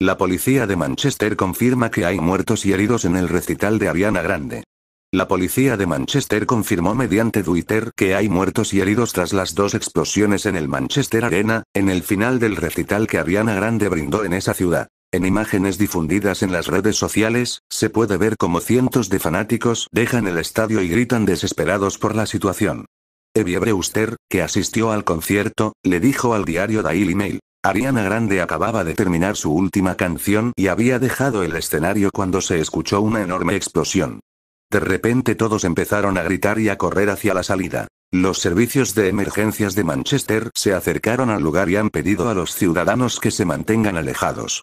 La policía de Manchester confirma que hay muertos y heridos en el recital de Ariana Grande. La policía de Manchester confirmó mediante Twitter que hay muertos y heridos tras las dos explosiones en el Manchester Arena, en el final del recital que Ariana Grande brindó en esa ciudad. En imágenes difundidas en las redes sociales, se puede ver como cientos de fanáticos dejan el estadio y gritan desesperados por la situación. Evie Brewster, que asistió al concierto, le dijo al diario Daily Mail. Ariana Grande acababa de terminar su última canción y había dejado el escenario cuando se escuchó una enorme explosión. De repente todos empezaron a gritar y a correr hacia la salida. Los servicios de emergencias de Manchester se acercaron al lugar y han pedido a los ciudadanos que se mantengan alejados.